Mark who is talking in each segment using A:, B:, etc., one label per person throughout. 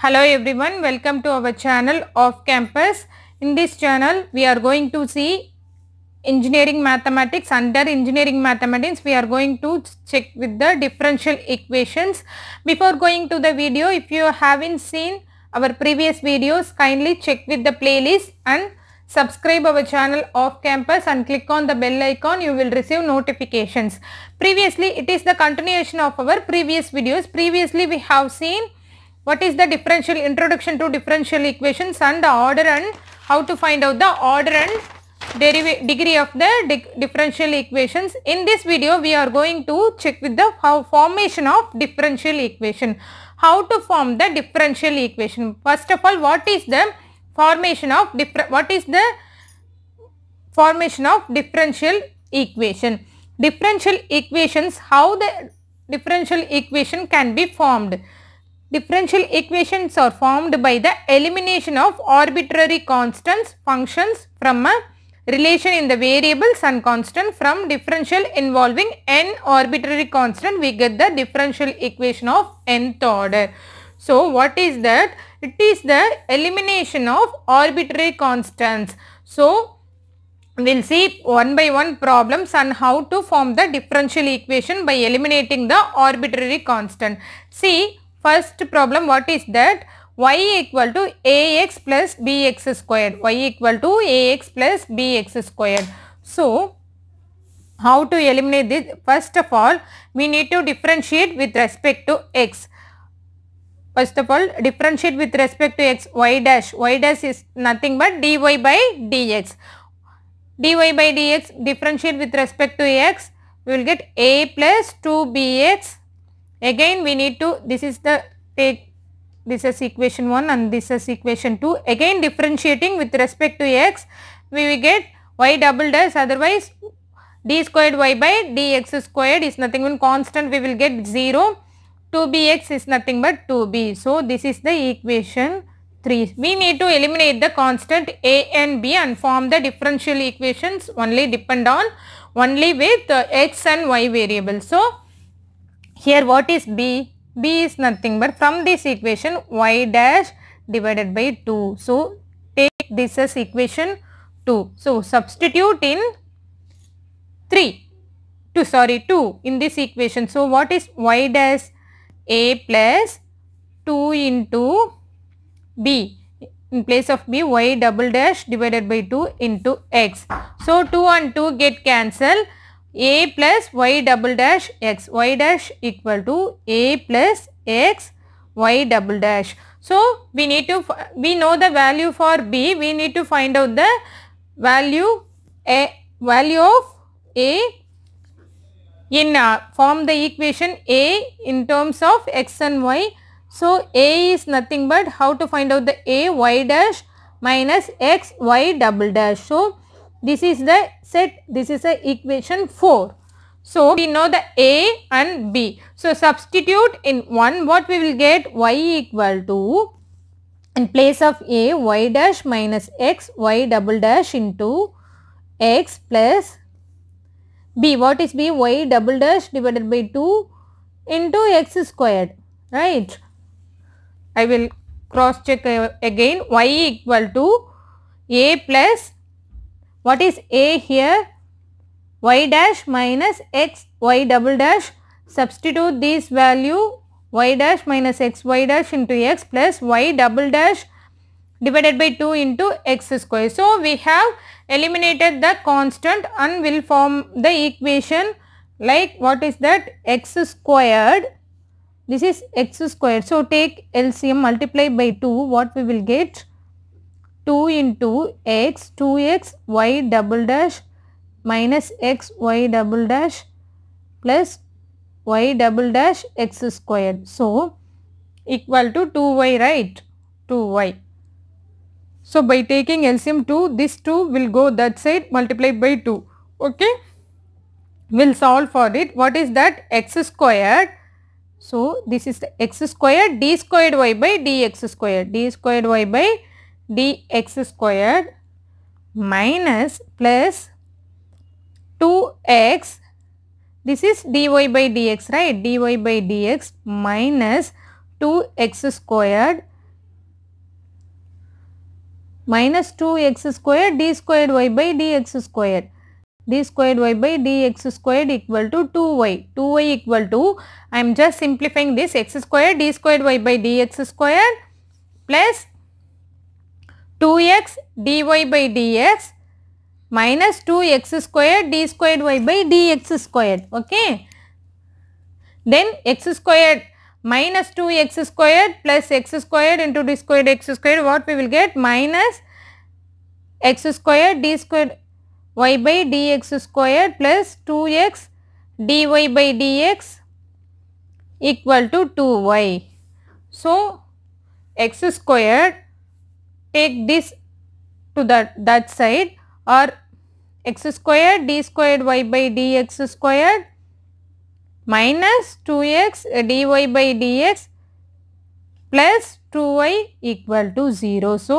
A: Hello everyone, welcome to our channel of campus. In this channel, we are going to see engineering mathematics. Under engineering mathematics, we are going to check with the differential equations. Before going to the video, if you haven't seen our previous videos, kindly check with the playlist and subscribe our channel off campus and click on the bell icon you will receive notifications previously it is the continuation of our previous videos previously we have seen what is the differential introduction to differential equations and the order and how to find out the order and degree of the differential equations. In this video we are going to check with the formation of differential equation. How to form the differential equation. First of all what is the formation of what is the formation of differential equation. Differential equations how the differential equation can be formed. Differential equations are formed by the elimination of arbitrary constants functions from a relation in the variables and constant from differential involving n arbitrary constant we get the differential equation of nth order. So, what is that? It is the elimination of arbitrary constants. So, we will see one by one problems and how to form the differential equation by eliminating the arbitrary constant. See First problem what is that y equal to ax plus bx square y equal to ax plus bx square. So, how to eliminate this first of all we need to differentiate with respect to x first of all differentiate with respect to x y dash y dash is nothing but dy by dx dy by dx differentiate with respect to x we will get a plus 2bx Again we need to this is the take this is equation 1 and this is equation 2 again differentiating with respect to x we will get y double dash otherwise d squared y by dx squared is nothing but constant we will get 0 2bx is nothing but 2b. So, this is the equation 3. We need to eliminate the constant a and b and form the differential equations only depend on only with uh, x and y variables. So, here what is B? B is nothing but from this equation y dash divided by 2. So, take this as equation 2. So, substitute in 3, 2 sorry 2 in this equation. So, what is y dash a plus 2 into b in place of b y double dash divided by 2 into x. So, 2 and 2 get cancelled a plus y double dash x y dash equal to a plus x y double dash. So, we need to we know the value for b we need to find out the value a value of a in uh, form the equation a in terms of x and y. So, a is nothing but how to find out the a y dash minus x y double dash. So, this is the set, this is the equation 4. So, we know the A and B. So, substitute in 1 what we will get y equal to in place of A y dash minus x y double dash into x plus B. What is B? y double dash divided by 2 into x squared right. I will cross check uh, again y equal to A plus what is A here? y dash minus x y double dash substitute this value y dash minus x y dash into x plus y double dash divided by 2 into x square. So, we have eliminated the constant and will form the equation like what is that x squared this is x squared. So, take LCM multiply by 2 what we will get 2 into x 2x y double dash minus x y double dash plus y double dash x squared. So, equal to 2y right 2y. So, by taking LCM 2 this 2 will go that side multiplied by 2 okay. We will solve for it what is that x squared. So, this is the x squared d squared y by dx squared d squared y by dx squared minus plus 2x this is dy by dx right dy by dx minus 2x squared minus 2x squared d squared y by dx squared d squared y by dx squared equal to 2y 2y equal to I am just simplifying this x squared d squared y by dx squared plus 2x dy by dx minus 2x square d squared y by dx squared. Okay. Then x squared minus 2x squared plus x squared into d squared x squared what we will get minus x squared d squared y by dx squared plus 2x dy by dx equal to 2y. So, x squared take this to that, that side or x squared d squared y by dx squared minus 2x uh, dy by dx plus 2y equal to 0. So,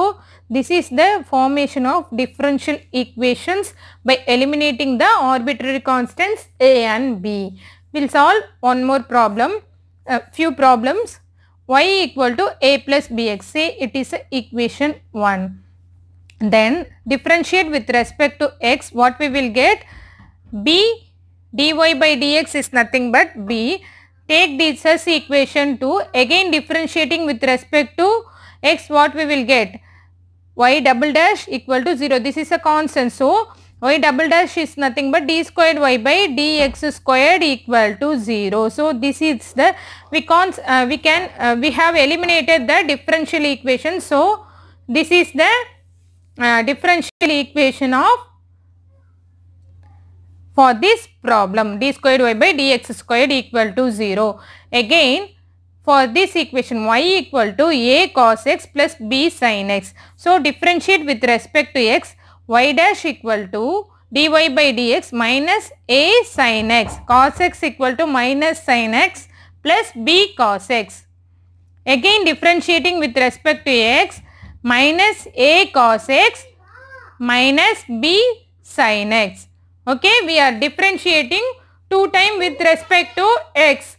A: this is the formation of differential equations by eliminating the arbitrary constants a and b. We will solve one more problem, a uh, few problems y equal to a plus bx. Say it is equation 1. Then differentiate with respect to x what we will get b dy by dx is nothing but b. Take this as equation 2 again differentiating with respect to x what we will get y double dash equal to 0. This is a constant. So, y double dash is nothing but d squared y by dx squared equal to 0. So, this is the we can uh, we can uh, we have eliminated the differential equation. So, this is the uh, differential equation of for this problem d squared y by dx squared equal to 0. Again for this equation y equal to a cos x plus b sin x. So, differentiate with respect to x y dash equal to dy by dx minus a sin x cos x equal to minus sin x plus b cos x. Again differentiating with respect to x minus a cos x minus b sin x. Okay, we are differentiating 2 time with respect to x.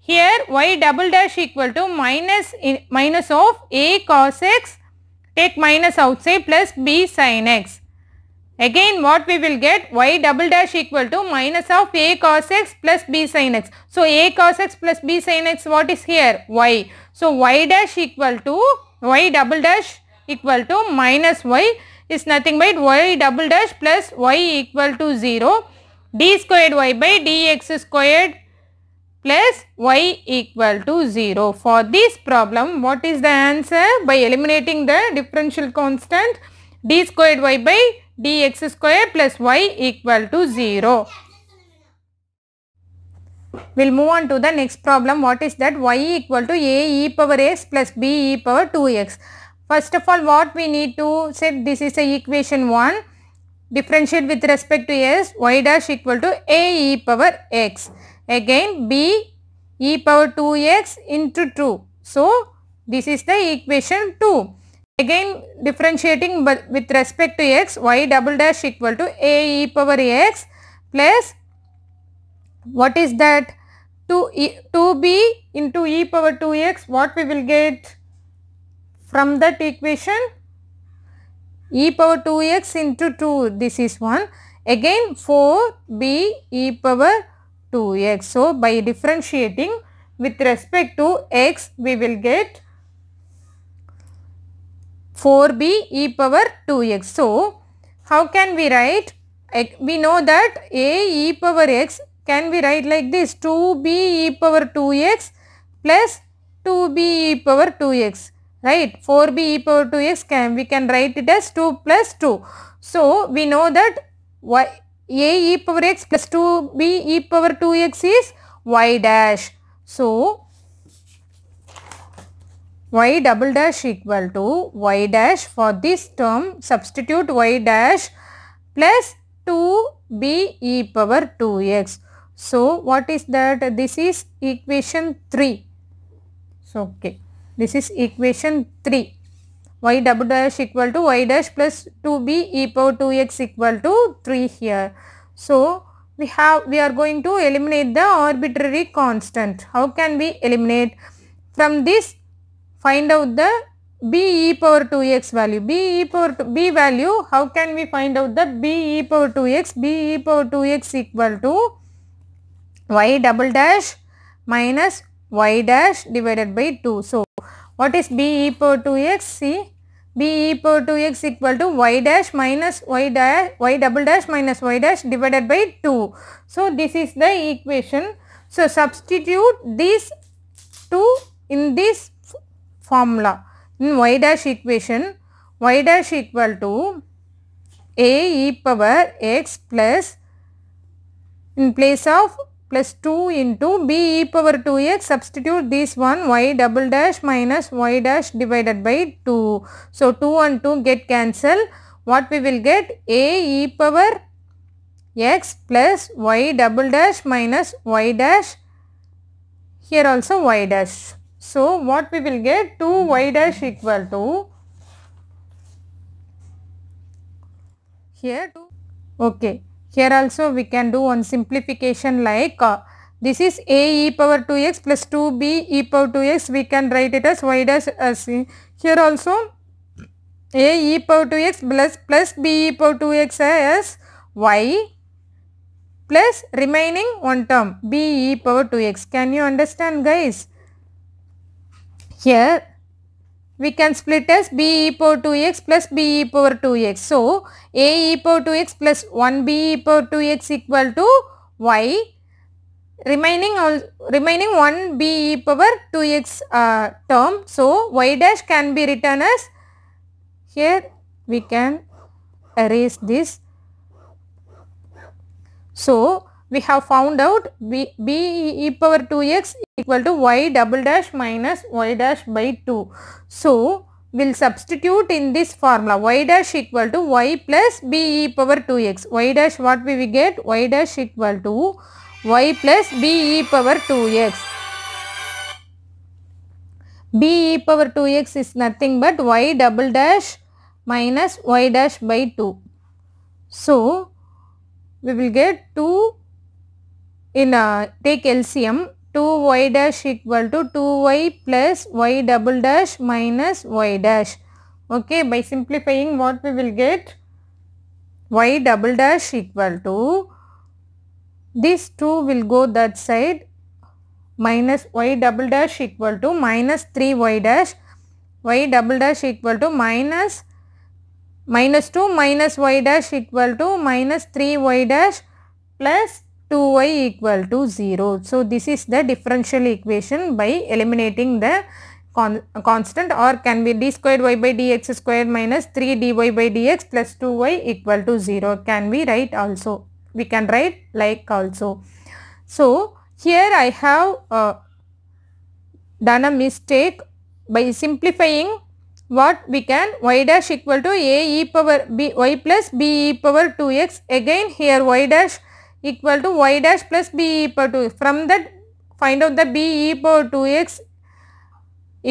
A: Here y double dash equal to minus minus of a cos x take minus outside plus b sin x. Again what we will get y double dash equal to minus of a cos x plus b sin x. So, a cos x plus b sin x what is here y. So, y dash equal to y double dash equal to minus y is nothing but y double dash plus y equal to 0 d squared y by dx squared plus y equal to 0. For this problem, what is the answer? By eliminating the differential constant d squared y by dx square plus y equal to 0. We will move on to the next problem. What is that? y equal to a e power s plus b e power 2x. First of all, what we need to set this is a equation 1. Differentiate with respect to s y dash equal to a e power x again b e power 2x into 2. So, this is the equation 2. Again differentiating with respect to x y double dash equal to a e power x plus what is that 2 e, 2b into e power 2x what we will get from that equation e power 2x into 2 this is 1 again 4b e power 2x. So, by differentiating with respect to x, we will get 4b e power 2x. So, how can we write? We know that a e power x can be write like this 2b e power 2x plus 2b e power 2x right 4b e power 2x can we can write it as 2 plus 2 so we know that y a e power x plus 2b e power 2x is y dash. So, y double dash equal to y dash for this term substitute y dash plus 2b e power 2x. So, what is that? This is equation 3. So, okay. This is equation 3 y double dash equal to y dash plus 2b e power 2x equal to 3 here. So, we have we are going to eliminate the arbitrary constant. How can we eliminate? From this find out the b e power 2x value. b e power 2, b value how can we find out the b e power 2x? b e power 2x equal to y double dash minus y dash divided by 2. So, what is b e power 2x? See be power to x equal to y dash minus y dash y double dash minus y dash divided by 2. So, this is the equation. So, substitute these 2 in this formula in y dash equation y dash equal to a e power x plus in place of plus 2 into b e power 2x substitute this one y double dash minus y dash divided by 2. So, 2 and 2 get cancel what we will get a e power x plus y double dash minus y dash here also y dash. So, what we will get 2 y dash equal to here 2 okay here also we can do one simplification like uh, this is a e power 2x plus 2b e power 2x we can write it as y dash as uh, here also a e power 2x plus plus b e power 2x as y plus remaining one term b e power 2x. Can you understand guys? Here we can split as b e power 2x plus b e power 2x. So, a e power 2x plus 1 b e power 2x equal to y remaining remaining 1 b e power 2x uh, term. So, y dash can be written as here we can erase this. So, we have found out b, b e power 2x equal to y double dash minus y dash by 2. So, we will substitute in this formula y dash equal to y plus b e power 2x. y dash what we we get? y dash equal to y plus b e power 2x. b e power 2x is nothing but y double dash minus y dash by 2. So, we will get 2 in uh, take LCM 2y dash equal to 2y plus y double dash minus y dash. Okay, by simplifying what we will get y double dash equal to this 2 will go that side minus y double dash equal to minus 3 y dash y double dash equal to minus minus 2 minus y dash equal to minus 3 y dash plus 2y equal to 0. So, this is the differential equation by eliminating the con constant or can be d squared y by dx squared minus 3 dy by dx plus 2y equal to 0 can we write also. We can write like also. So, here I have uh, done a mistake by simplifying what we can y dash equal to a e power b y plus b e power 2x again here y dash equal to y dash plus b equal to from that find out the b e power 2x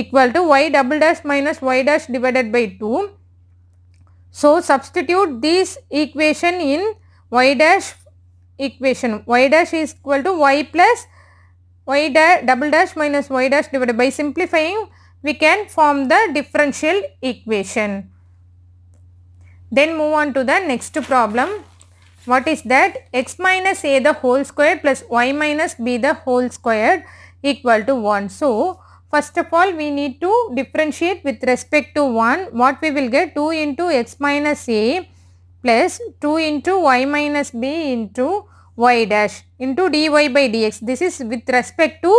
A: equal to y double dash minus y dash divided by 2. So, substitute this equation in y dash equation y dash is equal to y plus y double dash minus y dash divided by simplifying we can form the differential equation. Then move on to the next problem. What is that? x minus a the whole square plus y minus b the whole square equal to 1. So, first of all we need to differentiate with respect to 1 what we will get 2 into x minus a plus 2 into y minus b into y dash into dy by dx. This is with respect to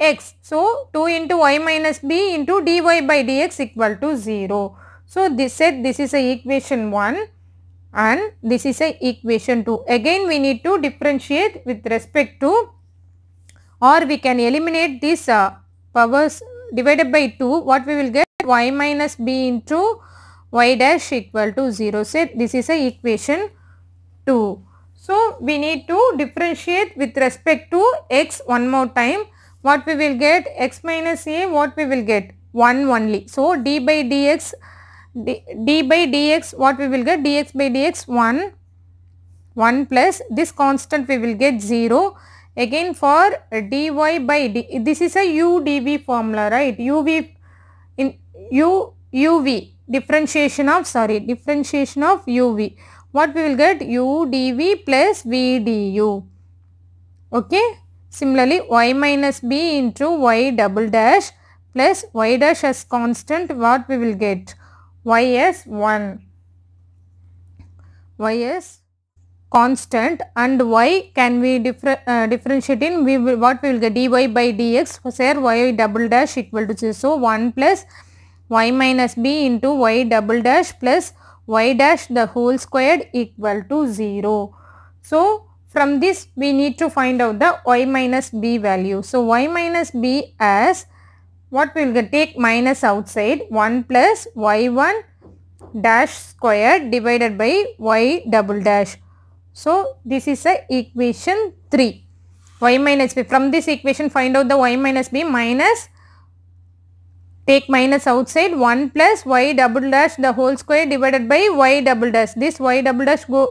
A: x. So, 2 into y minus b into dy by dx equal to 0. So, this said this is a equation 1 and this is a equation 2. Again we need to differentiate with respect to or we can eliminate this uh, powers divided by 2 what we will get y minus b into y dash equal to 0. So, this is a equation 2. So, we need to differentiate with respect to x one more time what we will get x minus a what we will get 1 only. So, d by dx d, d by dx what we will get dx by dx 1 1 plus this constant we will get 0 again for dy by d this is a u dv formula right uv in u uv differentiation of sorry differentiation of uv what we will get u dv plus v du okay similarly y minus b into y double dash plus y dash as constant what we will get y is 1 y is constant and y can we differ, uh, differentiate in we will, what we will get dy by dx So y double dash equal to 0. So, 1 plus y minus b into y double dash plus y dash the whole squared equal to 0. So, from this we need to find out the y minus b value. So, y minus b as what we will take minus outside 1 plus y1 dash square divided by y double dash. So, this is a equation 3 y minus b from this equation find out the y minus b minus take minus outside 1 plus y double dash the whole square divided by y double dash this y double dash go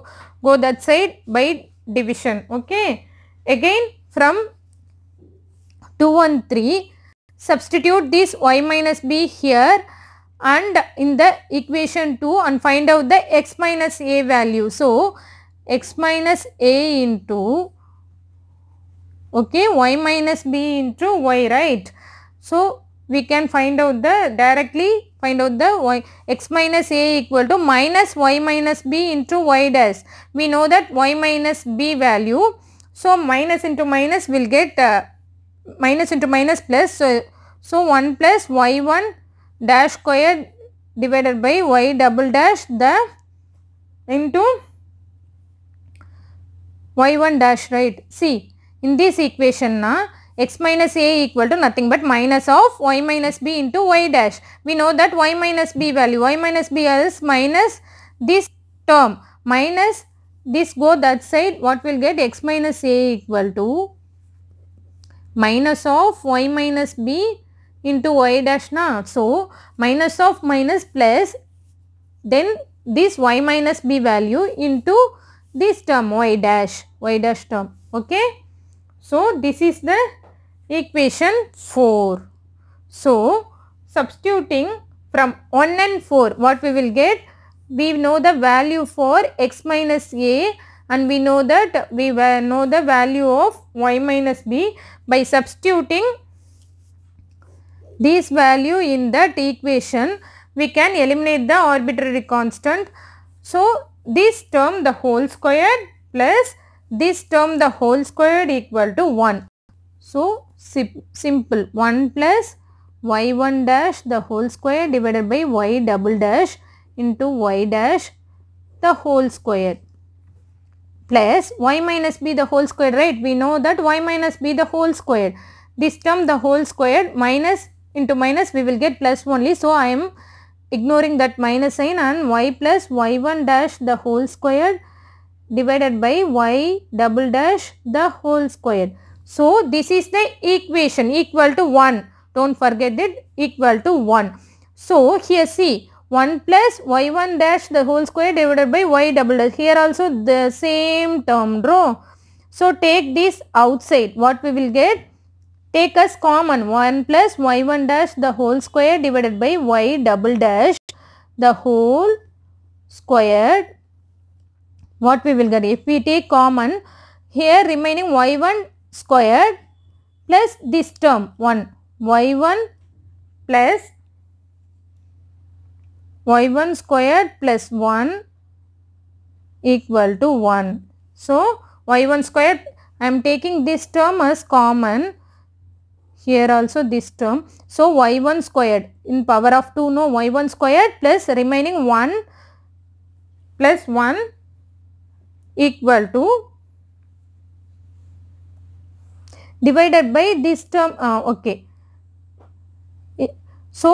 A: go that side by division okay again from 2 and 3 substitute this y minus b here and in the equation 2 and find out the x minus a value. So, x minus a into okay y minus b into y right. So, we can find out the directly find out the y x minus a equal to minus y minus b into y dash. We know that y minus b value. So, minus into minus will get uh, minus into minus plus. So, so, 1 plus y1 dash square divided by y double dash the into y1 dash right. See in this equation na x minus a equal to nothing but minus of y minus b into y dash. We know that y minus b value y minus b is minus this term minus this go that side what will get x minus a equal to minus of y minus b into y dash na. So, minus of minus plus then this y minus b value into this term y dash y dash term okay. So, this is the equation 4. So, substituting from 1 and 4 what we will get we know the value for x minus a and we know that we know the value of y minus b by substituting these value in that equation we can eliminate the arbitrary constant. So, this term the whole squared plus this term the whole squared equal to 1. So, sim simple 1 plus y 1 dash the whole square divided by y double dash into y dash the whole square plus y minus b the whole square right we know that y minus b the whole square this term the whole square minus into minus we will get plus only. So, I am ignoring that minus sign and y plus y1 dash the whole square divided by y double dash the whole square. So, this is the equation equal to 1 do not forget it equal to 1. So, here see 1 plus y1 dash the whole square divided by y double dash here also the same term draw. So, take this outside what we will get Take as common 1 plus y1 dash the whole square divided by y double dash the whole square. What we will get if we take common here remaining y1 squared plus this term 1 y1 plus y1 squared plus 1 equal to 1. So, y1 squared I am taking this term as common here also this term. So, y1 squared in power of 2 no y1 squared plus remaining 1 plus 1 equal to divided by this term uh, okay. So,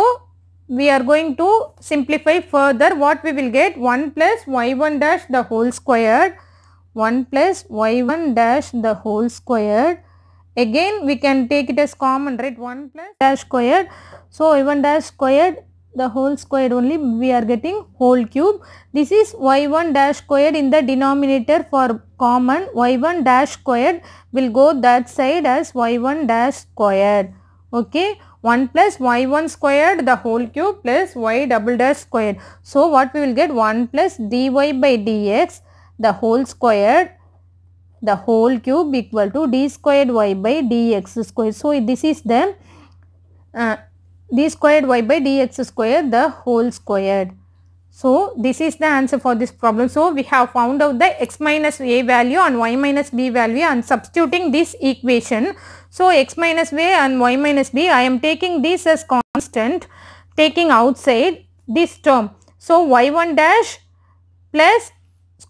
A: we are going to simplify further what we will get 1 plus y1 dash the whole squared 1 plus y1 dash the whole squared Again we can take it as common right 1 plus dash squared. So even dash squared the whole squared only we are getting whole cube. This is y1 dash squared in the denominator for common y1 dash squared will go that side as y1 dash squared. Okay. 1 plus y1 squared the whole cube plus y double dash squared. So, what we will get 1 plus dy by dx the whole squared the whole cube equal to d squared y by dx square. So, this is the uh, d squared y by dx square the whole squared. So, this is the answer for this problem. So, we have found out the x minus a value and y minus b value and substituting this equation. So, x minus a and y minus b I am taking this as constant taking outside this term. So, y1 dash plus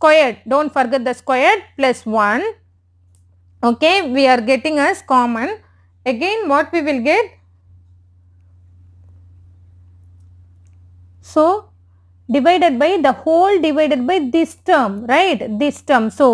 A: squared don't forget the squared plus 1 okay we are getting as common again what we will get so divided by the whole divided by this term right this term so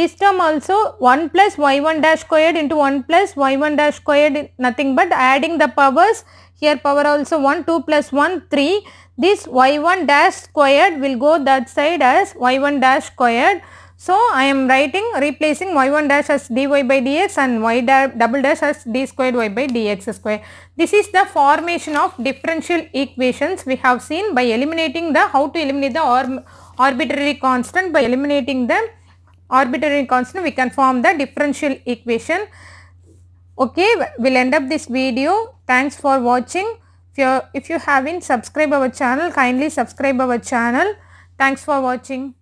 A: this term also 1 plus y1 dash squared into 1 plus y1 dash squared nothing but adding the powers here power also 1, 2 plus 1, 3. This y1 dash squared will go that side as y1 dash squared. So, I am writing replacing y1 dash as dy by dx and y da double dash as d squared y by dx square. This is the formation of differential equations we have seen by eliminating the how to eliminate the or arbitrary constant by eliminating the arbitrary constant we can form the differential equation. Okay, we will end up this video. Thanks for watching. If you if you haven't subscribed our channel, kindly subscribe our channel. Thanks for watching.